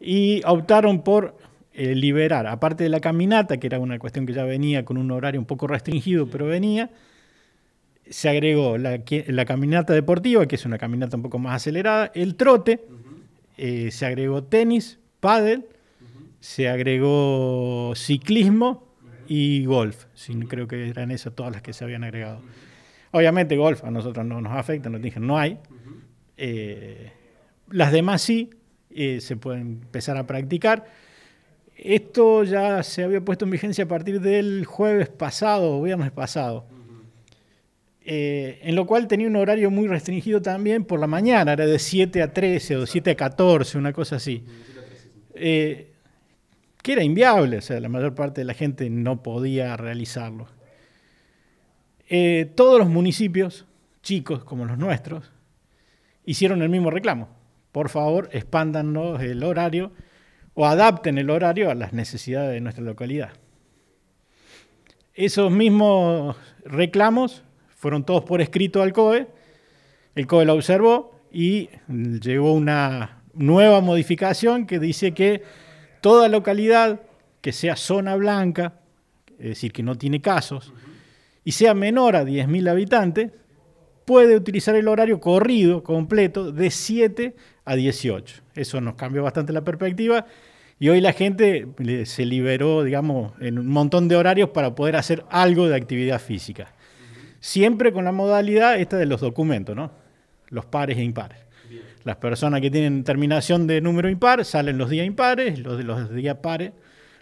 y optaron por eh, liberar, aparte de la caminata, que era una cuestión que ya venía con un horario un poco restringido, pero venía, se agregó la, la caminata deportiva, que es una caminata un poco más acelerada, el trote, eh, se agregó tenis, pádel, se agregó ciclismo y golf. creo que eran esas todas las que se habían agregado. Obviamente golf a nosotros no nos afecta, nos dijeron no hay. Eh, las demás sí, eh, se puede empezar a practicar. Esto ya se había puesto en vigencia a partir del jueves pasado o viernes pasado. Eh, en lo cual tenía un horario muy restringido también por la mañana, era de 7 a 13 o 7 a 14, una cosa así. Eh, que era inviable, o sea, la mayor parte de la gente no podía realizarlo. todos los municipios, chicos como los nuestros, hicieron el mismo reclamo por favor, expándanos el horario o adapten el horario a las necesidades de nuestra localidad. Esos mismos reclamos fueron todos por escrito al COE, el COE lo observó y llegó una nueva modificación que dice que toda localidad que sea zona blanca, es decir, que no tiene casos, y sea menor a 10.000 habitantes, puede utilizar el horario corrido, completo, de 7 a 18. Eso nos cambió bastante la perspectiva. Y hoy la gente se liberó, digamos, en un montón de horarios para poder hacer algo de actividad física. Siempre con la modalidad esta de los documentos, ¿no? Los pares e impares. Las personas que tienen terminación de número impar salen los días impares, los de los días pares,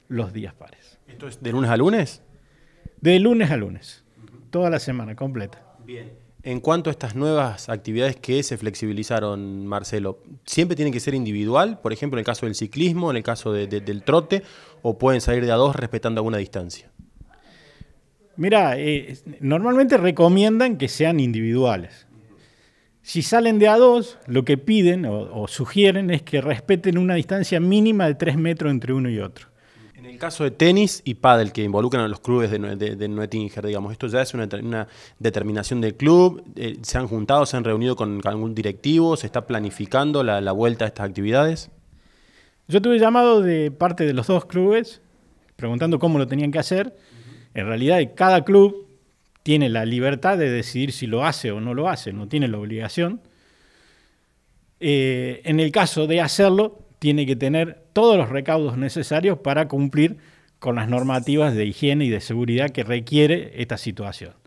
los días pares. entonces de lunes a lunes? De lunes a lunes. Toda la semana completa. Bien. En cuanto a estas nuevas actividades que se flexibilizaron, Marcelo, ¿siempre tienen que ser individual? Por ejemplo, en el caso del ciclismo, en el caso del trote, o pueden salir de a dos respetando alguna distancia? Mira, eh, normalmente recomiendan que sean individuales. Si salen de a dos, lo que piden o, o sugieren es que respeten una distancia mínima de tres metros entre uno y otro el caso de tenis y pádel que involucran a los clubes de, de, digamos, esto ya es una, determinación del club, eh, se han juntado, se han reunido con algún directivo, se está planificando la, vuelta a estas actividades. Yo tuve llamado de parte de los dos clubes preguntando cómo lo tenían que hacer. En realidad, cada club tiene la libertad de decidir si lo hace o no lo hace, no tiene la obligación. Eh, en el caso de hacerlo, tiene que tener todos los recaudos necesarios para cumplir con las normativas de higiene y de seguridad que requiere esta situación.